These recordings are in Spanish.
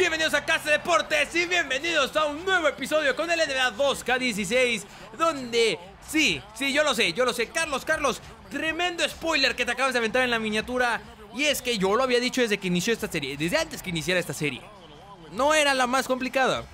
Bienvenidos a Casa Deportes y bienvenidos a un nuevo episodio con el NBA 2K16 Donde, sí, sí, yo lo sé, yo lo sé Carlos, Carlos, tremendo spoiler que te acabas de aventar en la miniatura Y es que yo lo había dicho desde que inició esta serie, desde antes que iniciara esta serie No era la más complicada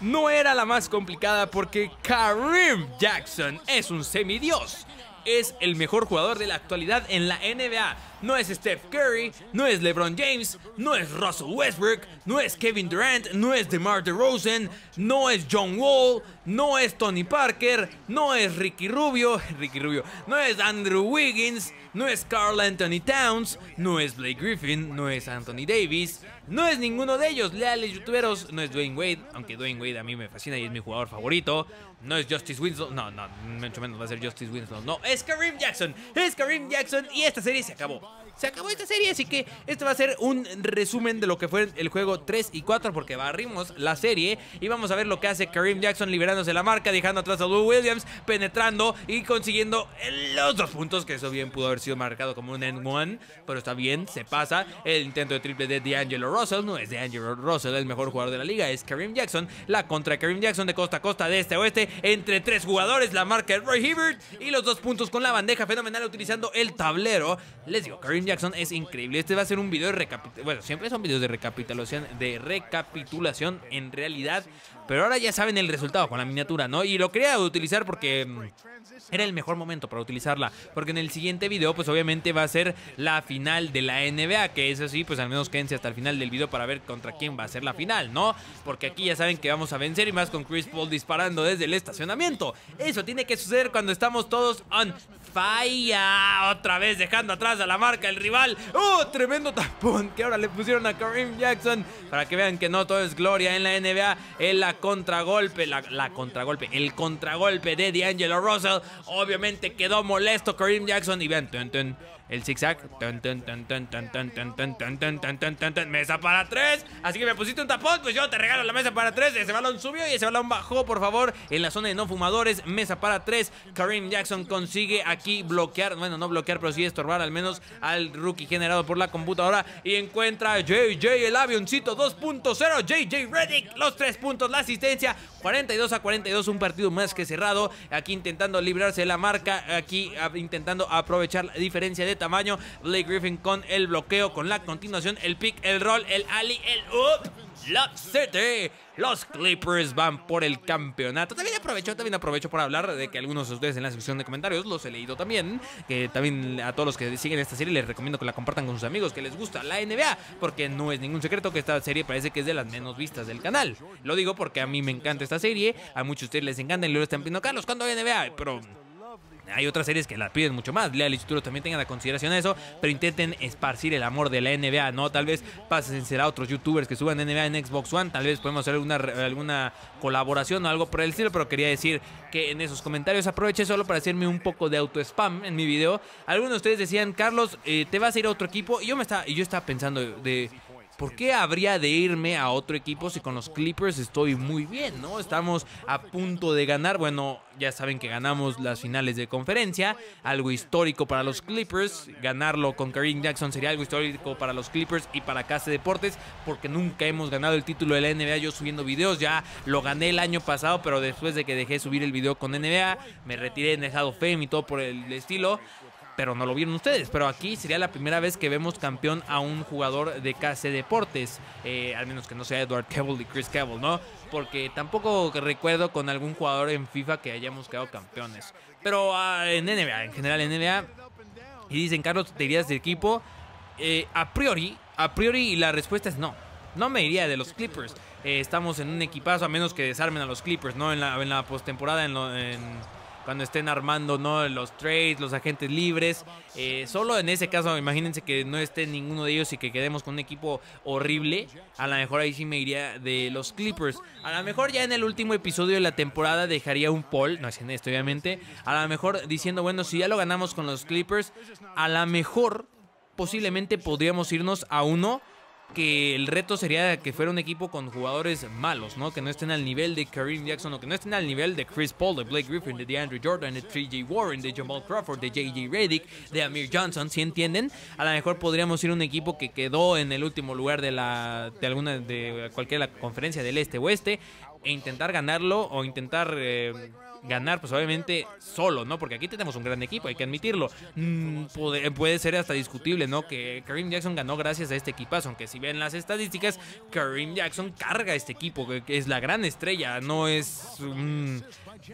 No era la más complicada porque Kareem Jackson es un semidios es el mejor jugador de la actualidad en la NBA. No es Steph Curry, no es LeBron James, no es Russell Westbrook, no es Kevin Durant, no es DeMar DeRozan, no es John Wall, no es Tony Parker, no es Ricky Rubio, Ricky Rubio, no es Andrew Wiggins, no es Carl Anthony Towns, no es Blake Griffin, no es Anthony Davis, no es ninguno de ellos, leales youtuberos. No es Dwayne Wade, aunque Dwayne Wade a mí me fascina y es mi jugador favorito. No es Justice Winslow, no, no, mucho menos va a ser Justice Winslow. No, es Kareem Jackson, es Kareem Jackson y esta serie se acabó se acabó esta serie, así que este va a ser un resumen de lo que fue el juego 3 y 4 porque barrimos la serie y vamos a ver lo que hace Kareem Jackson liberándose la marca, dejando atrás a Lou Williams, penetrando y consiguiendo los dos puntos, que eso bien pudo haber sido marcado como un end one, pero está bien, se pasa. El intento de triple de D'Angelo Russell, no es D'Angelo Russell el mejor jugador de la liga, es Kareem Jackson, la contra Kareem Jackson de costa a costa, de este a oeste, entre tres jugadores, la marca de Roy Hibbert y los dos puntos con la bandeja fenomenal utilizando el tablero. Les digo, Kareem Jackson es increíble. Este va a ser un video de recapitulación. Bueno, siempre son videos de recapitulación, de recapitulación en realidad pero ahora ya saben el resultado con la miniatura, ¿no? Y lo quería utilizar porque mm, era el mejor momento para utilizarla. Porque en el siguiente video, pues obviamente va a ser la final de la NBA. Que es así, pues al menos quédense hasta el final del video para ver contra quién va a ser la final, ¿no? Porque aquí ya saben que vamos a vencer y más con Chris Paul disparando desde el estacionamiento. Eso tiene que suceder cuando estamos todos on fire. Otra vez dejando atrás a la marca el rival. ¡Oh, tremendo tapón! Que ahora le pusieron a Kareem Jackson. Para que vean que no todo es gloria en la NBA. En la contragolpe, la, contragolpe, el contragolpe de D'Angelo Russell. Obviamente quedó molesto Kareem Jackson y vean, el zigzag. Mesa para tres. Así que me pusiste un tapón. Pues yo te regalo la mesa para tres. Ese balón subió y ese balón bajó, por favor. En la zona de no fumadores. Mesa para tres. Kareem Jackson consigue aquí bloquear. Bueno, no bloquear, pero sí estorbar al menos al rookie generado por la computadora. Y encuentra JJ el avioncito 2.0. JJ Reddick. Los tres puntos. La asistencia. 42 a 42. Un partido más que cerrado. Aquí intentando librarse de la marca. Aquí intentando aprovechar la diferencia de tamaño. Blake Griffin con el bloqueo, con la continuación, el pick, el roll, el ali el up. Lock City. Los Clippers van por el campeonato. También aprovecho, también aprovecho para hablar de que algunos de ustedes en la sección de comentarios los he leído también. Que también a todos los que siguen esta serie les recomiendo que la compartan con sus amigos que les gusta la NBA. Porque no es ningún secreto que esta serie parece que es de las menos vistas del canal. Lo digo porque a mí me encanta esta serie. A muchos de ustedes les encanta y luego están pidiendo Carlos, ¿cuándo hay NBA? Pero hay otras series que las piden mucho más. Lea Lichituro también tengan la consideración eso, pero intenten esparcir el amor de la NBA, ¿no? Tal vez pasen a otros youtubers que suban NBA en Xbox One, tal vez podemos hacer alguna, alguna colaboración o algo por el estilo, pero quería decir que en esos comentarios aproveché solo para hacerme un poco de auto spam en mi video. Algunos de ustedes decían, Carlos, eh, te vas a ir a otro equipo, y yo me y yo estaba pensando de ¿Por qué habría de irme a otro equipo si con los Clippers estoy muy bien, no? Estamos a punto de ganar. Bueno, ya saben que ganamos las finales de conferencia, algo histórico para los Clippers. Ganarlo con Kareem Jackson sería algo histórico para los Clippers y para Casa Deportes, porque nunca hemos ganado el título de la NBA yo subiendo videos. Ya lo gané el año pasado, pero después de que dejé subir el video con NBA, me retiré en el Fame y todo por el estilo pero no lo vieron ustedes. Pero aquí sería la primera vez que vemos campeón a un jugador de KC Deportes, eh, al menos que no sea Edward Cable y Chris Cable, ¿no? Porque tampoco recuerdo con algún jugador en FIFA que hayamos quedado campeones. Pero ah, en NBA, en general en NBA, y dicen, Carlos, ¿te irías de equipo? Eh, a priori, a priori la respuesta es no. No me iría de los Clippers. Eh, estamos en un equipazo, a menos que desarmen a los Clippers, ¿no? En la, en la postemporada, en cuando estén armando ¿no? los trades, los agentes libres. Eh, solo en ese caso, imagínense que no esté ninguno de ellos y que quedemos con un equipo horrible. A lo mejor ahí sí me iría de los Clippers. A lo mejor ya en el último episodio de la temporada dejaría un poll, no es en esto obviamente. A lo mejor diciendo, bueno, si ya lo ganamos con los Clippers, a lo mejor posiblemente podríamos irnos a uno que el reto sería que fuera un equipo con jugadores malos, ¿no? Que no estén al nivel de Kareem Jackson o que no estén al nivel de Chris Paul, de Blake Griffin, de DeAndre Jordan, de 3J Warren, de Jamal Crawford, de JJ Redick, de Amir Johnson, si entienden. A lo mejor podríamos ir un equipo que quedó en el último lugar de la de alguna de cualquier conferencia del este o oeste e intentar ganarlo o intentar eh, ganar, pues obviamente solo, ¿no? Porque aquí tenemos un gran equipo, hay que admitirlo. Mm, puede, ser hasta discutible, ¿no? Que Kareem Jackson ganó gracias a este equipazo, aunque si ven las estadísticas, Kareem Jackson carga este equipo, que es la gran estrella, no es un,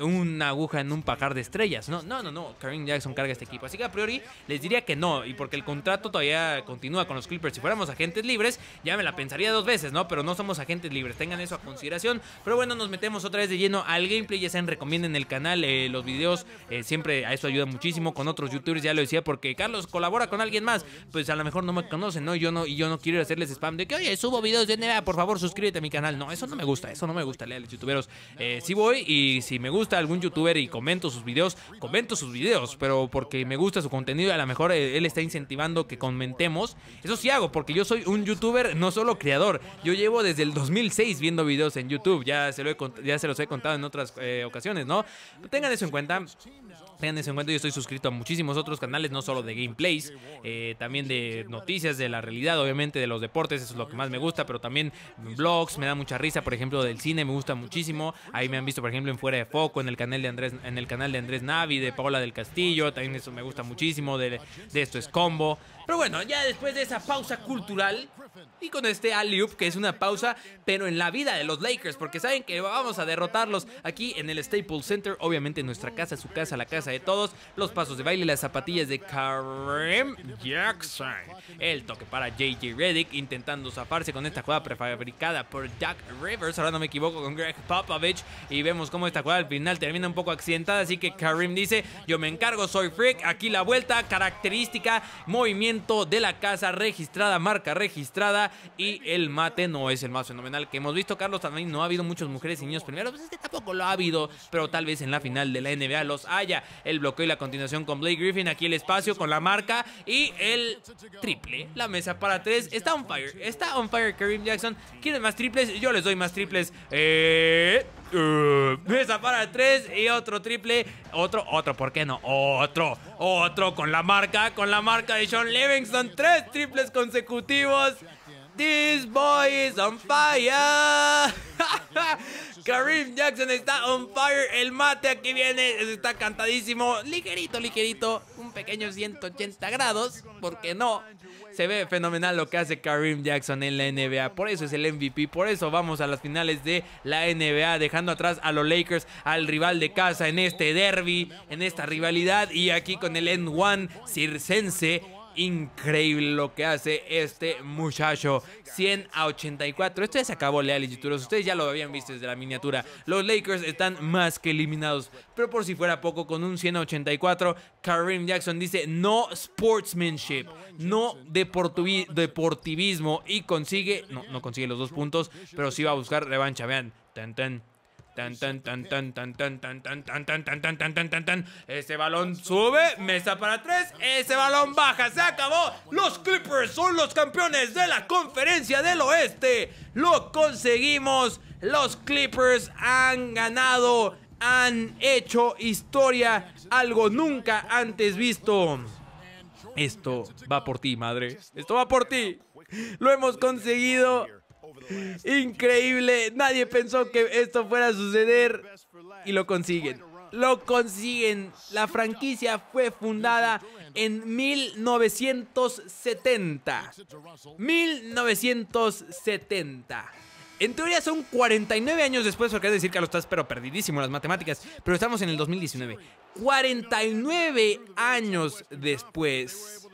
una aguja en un pajar de estrellas, ¿no? No, no, no, Kareem Jackson carga este equipo. Así que a priori les diría que no, y porque el contrato todavía continúa con los Clippers. Si fuéramos agentes libres, ya me la pensaría dos veces, ¿no? Pero no somos agentes libres, tengan eso a consideración. Pero bueno, nos metemos otra vez de lleno al gameplay, ya se recomienden el el canal eh, los videos, eh, siempre a eso ayuda muchísimo con otros youtubers, ya lo decía, porque Carlos colabora con alguien más, pues a lo mejor no me conocen, ¿no? Yo no, y yo no quiero hacerles spam de que, oye, subo videos de NBA, por favor, suscríbete a mi canal. No, eso no me gusta, eso no me gusta, lea a los youtuberos. Eh, si voy y si me gusta algún youtuber y comento sus videos, comento sus videos, pero porque me gusta su contenido, a lo mejor él está incentivando que comentemos. Eso sí hago, porque yo soy un youtuber, no solo creador. Yo llevo desde el 2006 viendo videos en YouTube, ya se, lo ya se los he contado en otras ocasiones, ¿no? Tengan eso en cuenta. Tengan eso en cuenta, yo estoy suscrito a muchísimos otros canales, no solo de gameplays, eh, también de noticias de la realidad, obviamente de los deportes, eso es lo que más me gusta, pero también blogs, me da mucha risa, por ejemplo, del cine, me gusta muchísimo. Ahí me han visto, por ejemplo, en Fuera de Foco, en el canal de Andrés, en el canal de Andrés Navi, de Paola del Castillo, también eso me gusta muchísimo, de, de esto es combo. Pero bueno, ya después de esa pausa cultural, y con este alley que es una pausa, pero en la vida de los Lakers, porque saben que vamos a derrotarlos aquí en el Staples Center. Obviamente nuestra casa, su casa, la casa de todos. Los pasos de baile, las zapatillas de Kareem Jackson. El toque para JJ Redick intentando zafarse con esta jugada prefabricada por Jack Rivers. Ahora no me equivoco con Greg Popovich. Y vemos cómo esta jugada al final termina un poco accidentada. Así que Kareem dice, yo me encargo, soy freak. Aquí la vuelta, característica, movimiento de la casa registrada, marca registrada y el mate no es el más fenomenal que hemos visto. Carlos también no ha habido muchos mujeres y niños primeros, este tampoco lo ha habido, pero tal vez en la final de la NBA los haya. El bloqueo y la continuación con Blake Griffin, aquí el espacio con la marca y el triple, la mesa para tres. Está on fire, está on fire Karim Jackson. ¿Quieren más triples? Yo les doy más triples. Eh... Uh, esa para tres y otro triple. Otro, otro, ¿por qué no? Otro, otro con la marca, con la marca de Sean Livingston. Tres triples consecutivos. This boy is on fire. Kareem Jackson está on fire. El mate aquí viene. Está cantadísimo. Ligerito, ligerito. Un pequeño 180 grados. ¿Por qué no? Se ve fenomenal lo que hace Karim Jackson en la NBA. Por eso es el MVP. Por eso vamos a las finales de la NBA. Dejando atrás a los Lakers, al rival de casa en este derby, en esta rivalidad. Y aquí con el N1 circense increíble lo que hace este muchacho. 100 a 84. Esto ya se acabó, Leal y youtubers. Ustedes ya lo habían visto desde la miniatura. Los Lakers están más que eliminados. Pero por si fuera poco, con un 100 a 84, Kareem Jackson dice no sportsmanship, no deportivismo. Y consigue, no, no consigue los dos puntos, pero sí va a buscar revancha. Vean, ten, ten. Tan tan tan tan tan tan tan tan tan tan tan tan tan tan Ese balón sube, mesa para tres, ese balón baja, se acabó. Los Clippers son los campeones de la conferencia del oeste. Lo conseguimos. Los Clippers han ganado, han hecho historia, algo nunca antes visto. Esto va por ti, madre. Esto va por ti. Lo hemos conseguido. Increíble, nadie pensó que esto fuera a suceder y lo consiguen. Lo consiguen. La franquicia fue fundada en 1970. 1970. En teoría son 49 años después, porque es decir, Carlos, estás pero perdidísimo en las matemáticas, pero estamos en el 2019. 49 años después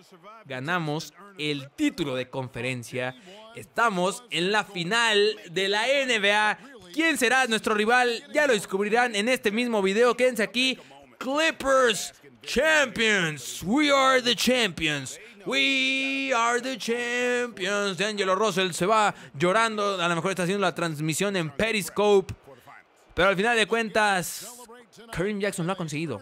ganamos el título de conferencia. Estamos en la final de la NBA. ¿Quién será nuestro rival? Ya lo descubrirán en este mismo video. Quédense aquí. Clippers Champions, we are the champions. We are the champions. Angelo Russell se va llorando. A lo mejor está haciendo la transmisión en Periscope. Pero al final de cuentas, Kareem Jackson lo ha conseguido.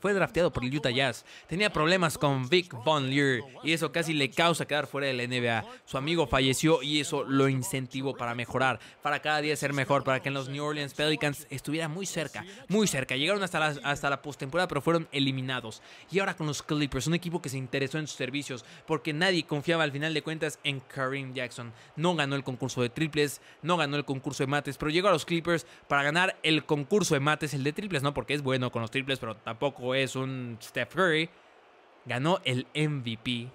Fue drafteado por el Utah Jazz. Tenía problemas con Vic Von Leer y eso casi le causa quedar fuera de la NBA. Su amigo falleció y eso lo incentivó para mejorar, para cada día ser mejor, para que en los New Orleans Pelicans estuviera muy cerca, muy cerca. Llegaron hasta la, hasta la postemporada, pero fueron eliminados. Y ahora con los Clippers, un equipo que se interesó en sus servicios porque nadie confiaba al final de cuentas en Kareem Jackson. No ganó el concurso de triples, no ganó el concurso de mates, pero llegó a los Clippers para ganar el concurso de mates, el de triples, no porque es bueno con los triples, pero tampoco es un Steph Curry, ganó el MVP,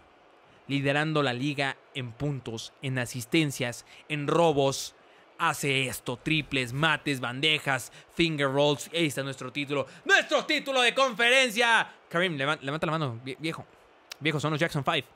liderando la liga en puntos, en asistencias, en robos. Hace esto, triples, mates, bandejas, finger rolls. Ahí está nuestro título. ¡Nuestro título de conferencia! Karim, levanta la mano, viejo. Viejo, son los Jackson 5.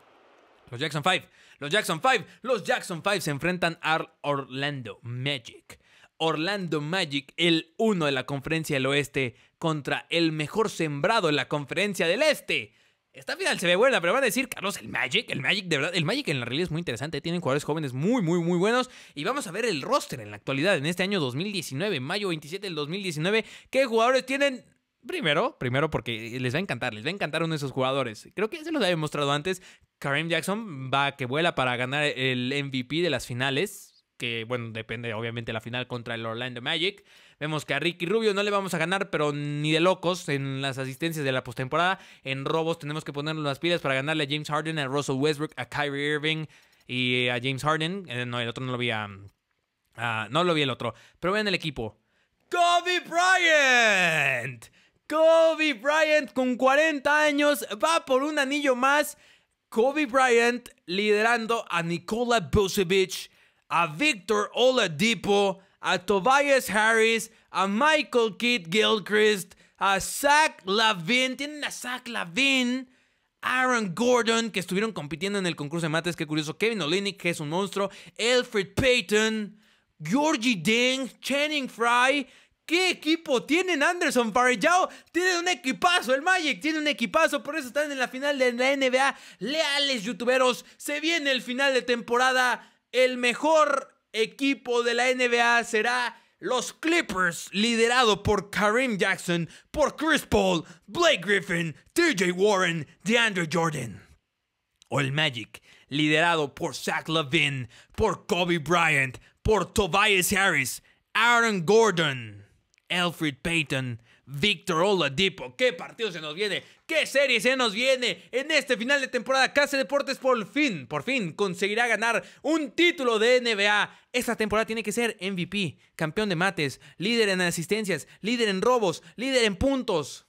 Los Jackson 5. Los Jackson 5. Los Jackson 5 se enfrentan a Orlando Magic. Orlando Magic, el uno de la conferencia del oeste, contra el mejor sembrado en la conferencia del este. Esta final se ve buena, pero van a decir, Carlos, el Magic, el Magic, de verdad, el Magic en la realidad es muy interesante, tienen jugadores jóvenes muy, muy, muy buenos, y vamos a ver el roster en la actualidad, en este año 2019, mayo 27 del 2019, qué jugadores tienen... Primero, primero porque les va a encantar, les va a encantar uno de esos jugadores. Creo que se los había mostrado antes. Kareem Jackson va que vuela para ganar el MVP de las finales que bueno, depende obviamente de la final contra el Orlando Magic. Vemos que a Ricky Rubio no le vamos a ganar, pero ni de locos en las asistencias de la postemporada. En robos tenemos que ponernos las pilas para ganarle a James Harden, a Russell Westbrook, a Kyrie Irving y a James Harden. Eh, no, el otro no lo vi a, no lo vi el otro. Pero vean el equipo. Kobe Bryant. Kobe Bryant con 40 años va por un anillo más. Kobe Bryant liderando a Nikola Vucevic a Victor Oladipo, a Tobias Harris, a Michael Kidd Gilchrist, a Zach Lavin, tienen a Zach Lavin, Aaron Gordon, que estuvieron compitiendo en el concurso de mates, qué curioso, Kevin Olinik, que es un monstruo, Alfred Payton, Georgie Deng, Channing Fry, ¿Qué equipo tienen Anderson Parellao? Tienen un equipazo, el Magic tiene un equipazo, por eso están en la final de la NBA. Leales youtuberos, se viene el final de temporada el mejor equipo de la NBA será los Clippers, liderado por Kareem Jackson, por Chris Paul, Blake Griffin, TJ Warren, DeAndre Jordan. O el Magic, liderado por Zach Levine, por Kobe Bryant, por Tobias Harris, Aaron Gordon, Alfred Payton, Ola Oladipo. ¿Qué partido se nos viene? ¿Qué serie se nos viene? En este final de temporada, Case Deportes por fin, por fin conseguirá ganar un título de NBA. Esta temporada tiene que ser MVP, campeón de mates, líder en asistencias, líder en robos, líder en puntos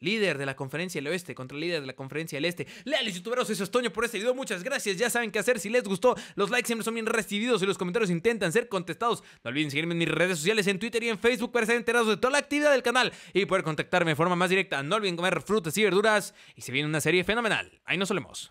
líder de la conferencia del oeste contra el líder de la conferencia del este. Leales youtuberos, eso es Toño por este video. Muchas gracias. Ya saben qué hacer. Si les gustó, los likes siempre son bien recibidos y los comentarios intentan ser contestados. No olviden seguirme en mis redes sociales, en Twitter y en Facebook para estar enterados de toda la actividad del canal y poder contactarme de forma más directa. No olviden comer frutas y verduras y se viene una serie fenomenal. Ahí nos solemos.